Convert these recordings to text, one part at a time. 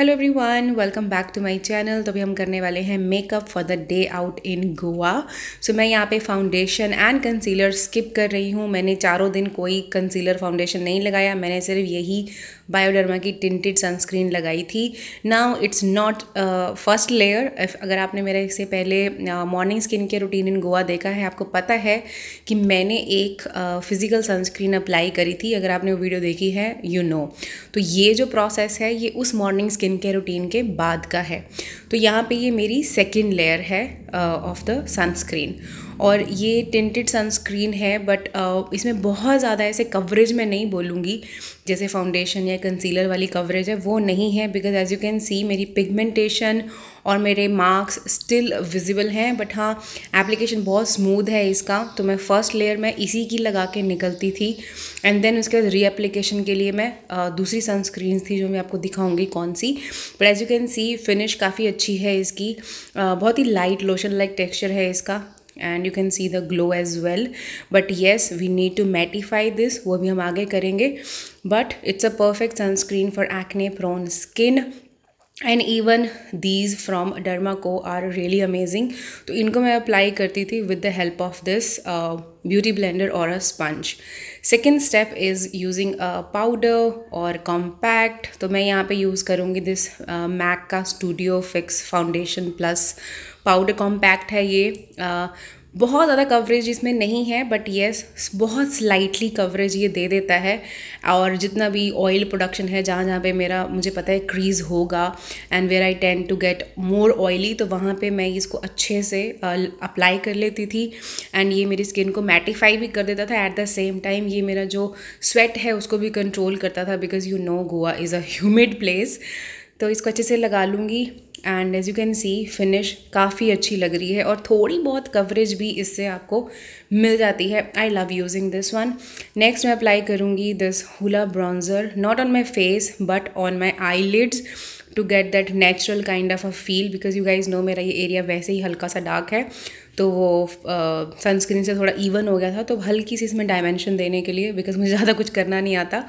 Hello everyone welcome back to my channel तो अभी हम करने वाले हैं makeup for the day out in Goa so मैं यहाँ पे फाउंडेशन एंड कंसीलर स्किप कर रही हूँ मैंने चारों दिन कोई कंसीलर फाउंडेशन नहीं लगाया मैंने सिर्फ यही बायोडर्मा की टिंटेड सनस्क्रीन लगाई थी now it's not first layer अगर आपने मेरा इससे पहले morning skin care routine in Goa देखा है आपको पता है कि मैंने एक फिज़िकल सनस्क्रीन अप्लाई करी थी अगर आपने वो वीडियो देखी है यू you नो know. तो ये जो प्रोसेस है ये उस morning skin skin care routine के बाद का है तो यहाँ पे ये मेरी सेकेंड लेयर है ऑफ द सनस्क्रीन और ये टिंटेड सनस्क्रीन है बट uh, इसमें बहुत ज़्यादा ऐसे कवरेज मैं नहीं बोलूँगी जैसे फाउंडेशन या कंसीलर वाली कवरेज है वो नहीं है because as you can see मेरी पिगमेंटेशन और मेरे मार्क्स स्टिल विजिबल हैं बट हाँ एप्लीकेशन बहुत स्मूथ है इसका तो मैं फ़र्स्ट लेयर में इसी की लगा के निकलती थी एंड देन उसके बाद रीएप्लीकेशन के लिए मैं uh, दूसरी सनस्क्रीन थी जो मैं आपको दिखाऊंगी कौन सी but as you can see finish काफ़ी अच्छी है इसकी uh, बहुत ही लाइट लोशन लाइक टेक्सचर है इसका and you can see the glow as well but yes we need to mattify this वो भी हम आगे करेंगे but it's a perfect sunscreen for acne prone skin and even these from Derma Co are really amazing तो इनको मैं apply करती थी with the help of this beauty blender और a sponge second step is using a powder और compact तो मैं यहाँ पे यूज़ करूँगी दिस मैक uh, का studio fix foundation plus powder compact है ये uh, बहुत ज़्यादा कवरेज इसमें नहीं है बट येस बहुत स्लाइटली कवरेज ये दे देता है और जितना भी ऑयल प्रोडक्शन है जहाँ जहाँ पे मेरा मुझे पता है क्रीज होगा and where I tend to get more oily तो वहाँ पे मैं इसको अच्छे से अप्लाई कर लेती थी एंड ये मेरी स्किन को मैटिफाई भी कर देता था एट द सेम टाइम ये मेरा जो स्वेट है उसको भी कंट्रोल करता था because you know Goa is a humid place तो इसको अच्छे से लगा लूँगी and as you can see finish काफ़ी अच्छी लग रही है और थोड़ी बहुत कवरेज भी इससे आपको मिल जाती है I love using this one next मैं अप्लाई करूँगी this Hoola bronzer not on my face but on my eye lids to get that natural kind of a feel because you guys know मेरा ये area वैसे ही हल्का सा dark है तो वो सनस्क्रीन uh, से थोड़ा इवन हो गया था तो हल्की सी इसमें डायमेंशन देने के लिए बिकॉज मुझे ज़्यादा कुछ करना नहीं आता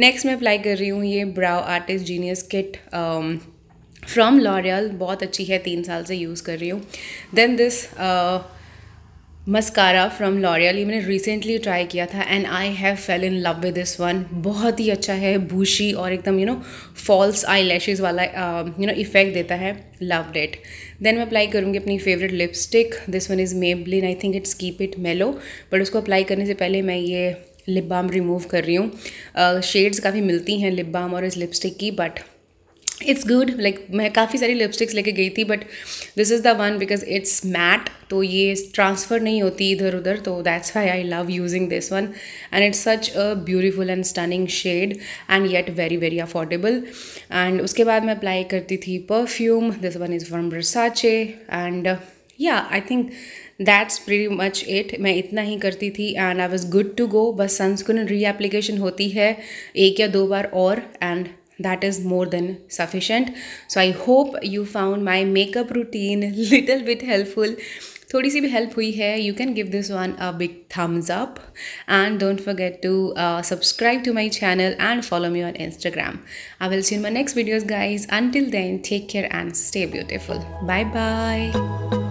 नेक्स्ट मैं अप्लाई कर रही हूँ ये brow artist genius kit from L'Oreal बहुत अच्छी है तीन साल से यूज़ कर रही हूँ then this mascara from L'Oreal ये मैंने रिसेंटली ट्राई किया था and I have fell in love with this one बहुत ही अच्छा है भूशी और एकदम you know false eye lashes वाला यू नो इफेक्ट देता है लव डेट देन मैं अप्लाई करूँगी अपनी favourite lipstick this one is Maybelline I think it's keep it mellow but उसको अप्लाई करने से पहले मैं ये लिप बाम रिमूव कर रही हूँ शेड्स uh, काफ़ी मिलती हैं लिप बाम और इस लिपस्टिक की बट इट्स गुड लाइक मैं काफ़ी सारी लिपस्टिक्स लेके गई थी but this is the one because it's matte तो ये ट्रांसफ़र नहीं होती इधर उधर तो that's why I love using this one and it's such a beautiful and stunning shade and yet very very affordable and उसके बाद मैं अप्लाई करती थी perfume this one is from Versace and yeah I think that's very much it मैं इतना ही करती थी and I was good to go बस सनस्क्रीन रीएप्लीकेशन होती है एक या दो बार और and that is more than sufficient so i hope you found my makeup routine little bit helpful थोड़ी सी भी हेल्प हुई है you can give this one a big thumbs up and don't forget to subscribe to my channel and follow me on Instagram I will see in my next videos guys until then take care and stay beautiful bye bye